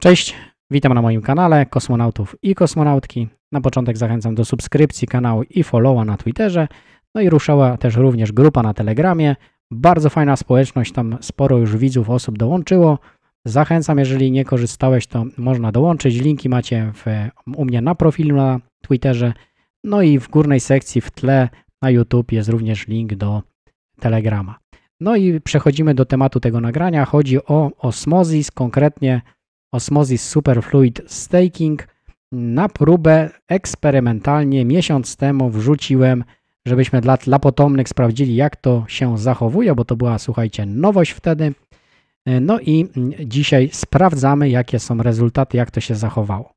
Cześć, witam na moim kanale kosmonautów i kosmonautki. Na początek zachęcam do subskrypcji kanału i followa na Twitterze. No i ruszała też również grupa na Telegramie. Bardzo fajna społeczność, tam sporo już widzów, osób dołączyło. Zachęcam, jeżeli nie korzystałeś, to można dołączyć. Linki macie w, u mnie na profilu na Twitterze. No i w górnej sekcji w tle na YouTube jest również link do Telegrama. No i przechodzimy do tematu tego nagrania. Chodzi o osmozis, konkretnie Osmosis Superfluid Staking. Na próbę eksperymentalnie miesiąc temu wrzuciłem, żebyśmy dla, dla potomnych sprawdzili, jak to się zachowuje, bo to była, słuchajcie, nowość wtedy. No i dzisiaj sprawdzamy, jakie są rezultaty, jak to się zachowało.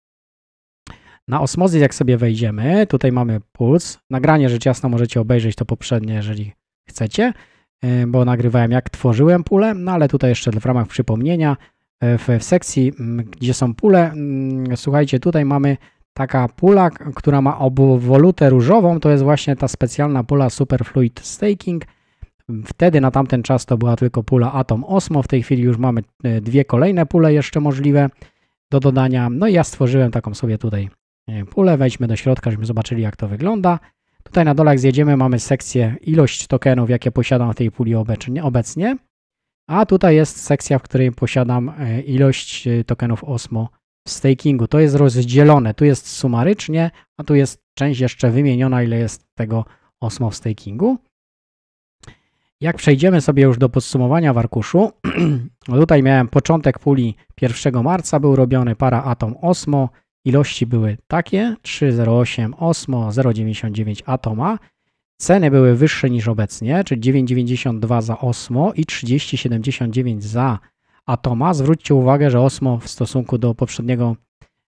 Na osmozy, jak sobie wejdziemy, tutaj mamy puls. Nagranie rzecz jasna możecie obejrzeć to poprzednie, jeżeli chcecie, bo nagrywałem jak tworzyłem pulę, no ale tutaj jeszcze w ramach przypomnienia w, w sekcji, gdzie są pule, słuchajcie, tutaj mamy taka pula, która ma obwolutę różową, to jest właśnie ta specjalna pula Superfluid Staking. Wtedy na tamten czas to była tylko pula Atom Osmo, w tej chwili już mamy e, dwie kolejne pule jeszcze możliwe do dodania. No i ja stworzyłem taką sobie tutaj e, pulę, wejdźmy do środka, żebyśmy zobaczyli jak to wygląda. Tutaj na dole jak zjedziemy mamy sekcję ilość tokenów, jakie posiadam w tej puli obecnie. A tutaj jest sekcja, w której posiadam e, ilość e, tokenów OSMO w stakingu. To jest rozdzielone, tu jest sumarycznie, a tu jest część jeszcze wymieniona, ile jest tego OSMO w stakingu. Jak przejdziemy sobie już do podsumowania w arkuszu, tutaj miałem początek puli 1 marca, był robiony para atom OSMO, ilości były takie 3,08 OSMO, 0,99 atoma. Ceny były wyższe niż obecnie, czyli 9,92 za Osmo i 30,79 za Atoma. Zwróćcie uwagę, że Osmo w stosunku do poprzedniego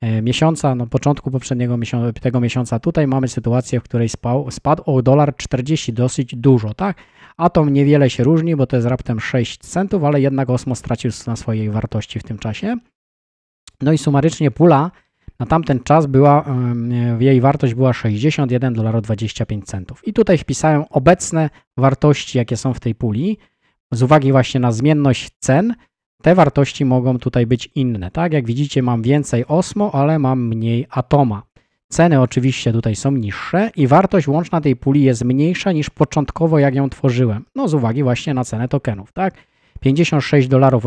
e, miesiąca, no początku poprzedniego miesiąca, tego miesiąca tutaj mamy sytuację, w której spał, spadł o dolar 40 dosyć dużo, tak? Atom niewiele się różni, bo to jest raptem 6 centów, ale jednak Osmo stracił na swojej wartości w tym czasie. No i sumarycznie pula na tamten czas była, jej wartość była 61,25 dolarów centów. I tutaj wpisałem obecne wartości, jakie są w tej puli. Z uwagi właśnie na zmienność cen, te wartości mogą tutaj być inne. Tak jak widzicie, mam więcej osmo, ale mam mniej atoma. Ceny oczywiście tutaj są niższe i wartość łączna tej puli jest mniejsza niż początkowo jak ją tworzyłem. No z uwagi właśnie na cenę tokenów, tak? 56,85 dolarów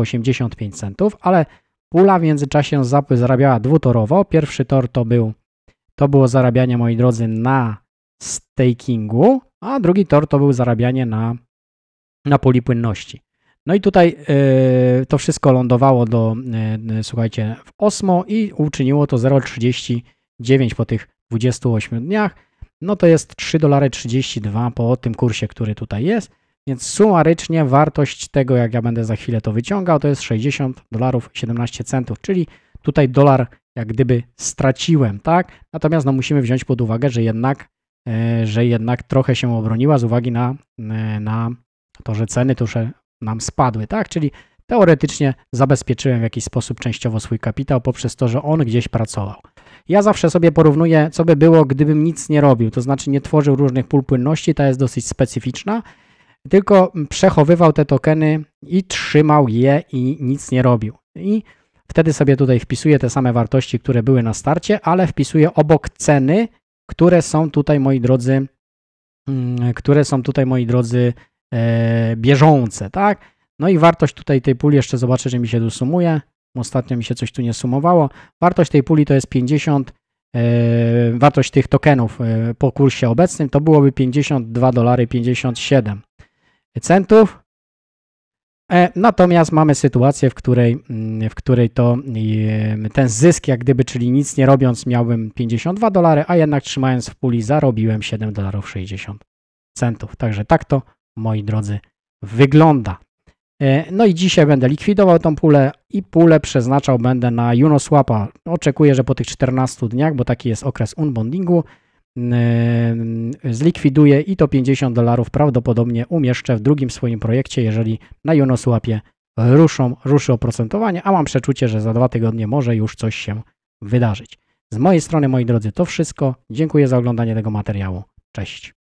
centów, ale Pula w międzyczasie zarabiała dwutorowo. Pierwszy tor to był to było zarabianie, moi drodzy, na stakingu, a drugi tor to był zarabianie na, na puli płynności. No i tutaj e, to wszystko lądowało do, e, e, słuchajcie, w Osmo i uczyniło to 0,39 po tych 28 dniach. No to jest 3,32 po tym kursie, który tutaj jest. Więc sumarycznie wartość tego, jak ja będę za chwilę to wyciągał, to jest 60 dolarów 17 centów, czyli tutaj dolar jak gdyby straciłem, tak? Natomiast no, musimy wziąć pod uwagę, że jednak, e, że jednak trochę się obroniła z uwagi na, e, na to, że ceny tusze nam spadły, tak? Czyli teoretycznie zabezpieczyłem w jakiś sposób częściowo swój kapitał poprzez to, że on gdzieś pracował. Ja zawsze sobie porównuję, co by było, gdybym nic nie robił, to znaczy nie tworzył różnych pól płynności, ta jest dosyć specyficzna tylko przechowywał te tokeny i trzymał je i nic nie robił. I wtedy sobie tutaj wpisuję te same wartości, które były na starcie, ale wpisuję obok ceny, które są tutaj, moi drodzy, mm, które są tutaj, moi drodzy, e, bieżące, tak? No i wartość tutaj tej puli, jeszcze zobaczę, że mi się tu sumuje. Ostatnio mi się coś tu nie sumowało. Wartość tej puli to jest 50, e, wartość tych tokenów e, po kursie obecnym to byłoby 52 dolary 57 centów. E, natomiast mamy sytuację, w której, mm, w której to e, ten zysk, jak gdyby, czyli nic nie robiąc, miałbym 52 dolary, a jednak trzymając w puli zarobiłem 7 dolarów 60 centów. Także tak to, moi drodzy, wygląda. E, no i dzisiaj będę likwidował tą pulę i pulę przeznaczał będę na Uniswapa. Oczekuję, że po tych 14 dniach, bo taki jest okres unbondingu, zlikwiduję i to 50 dolarów prawdopodobnie umieszczę w drugim swoim projekcie, jeżeli na Uniswapie ruszą, ruszy oprocentowanie, a mam przeczucie, że za dwa tygodnie może już coś się wydarzyć. Z mojej strony, moi drodzy, to wszystko. Dziękuję za oglądanie tego materiału. Cześć.